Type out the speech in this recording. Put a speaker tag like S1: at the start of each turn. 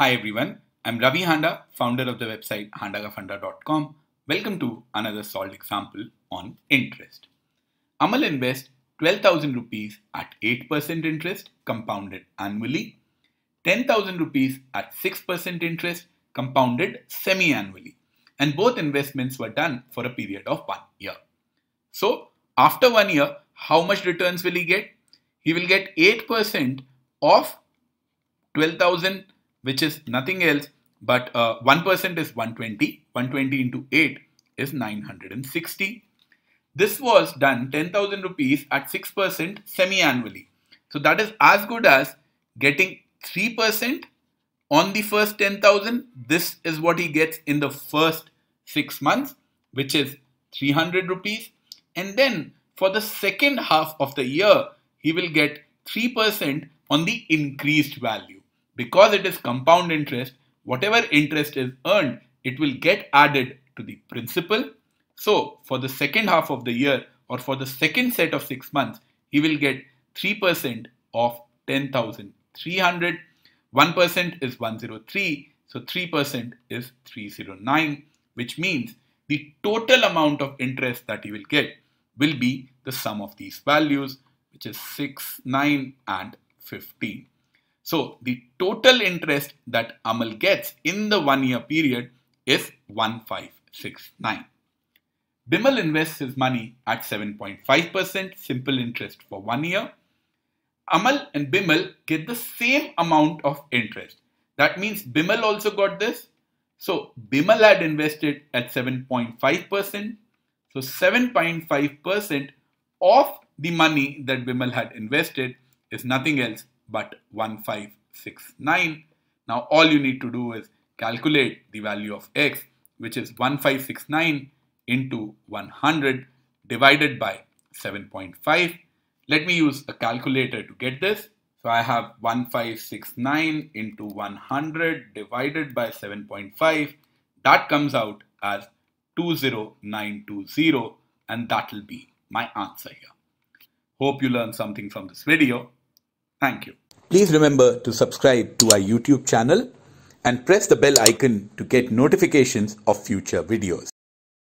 S1: Hi everyone, I'm Ravi Handa, founder of the website handagafunda.com. Welcome to another solved example on interest. Amal invests 12,000 rupees at 8% interest compounded annually, 10,000 rupees at 6% interest compounded semi-annually, and both investments were done for a period of one year. So after one year, how much returns will he get? He will get 8% of 12,000 which is nothing else but 1% uh, is 120. 120 into 8 is 960. This was done 10,000 rupees at 6% semi-annually. So that is as good as getting 3% on the first 10,000. This is what he gets in the first 6 months which is 300 rupees. And then for the second half of the year, he will get 3% on the increased value. Because it is compound interest, whatever interest is earned, it will get added to the principal. So for the second half of the year or for the second set of six months, he will get 3% of 10,300. 1% is 103. So 3% is 309, which means the total amount of interest that you will get will be the sum of these values, which is 6, 9 and 15. So the total interest that Amal gets in the one year period is 1569. Bimal invests his money at 7.5% simple interest for one year. Amal and Bimal get the same amount of interest. That means Bimal also got this. So Bimal had invested at 7.5%. So 7.5% of the money that Bimal had invested is nothing else but 1569. Now all you need to do is calculate the value of x which is 1569 into 100 divided by 7.5. Let me use a calculator to get this. So I have 1569 into 100 divided by 7.5. That comes out as 20920 and that will be my answer here. Hope you learned something from this video. Thank you. Please remember to subscribe to our YouTube channel and press the bell icon to get notifications of future videos.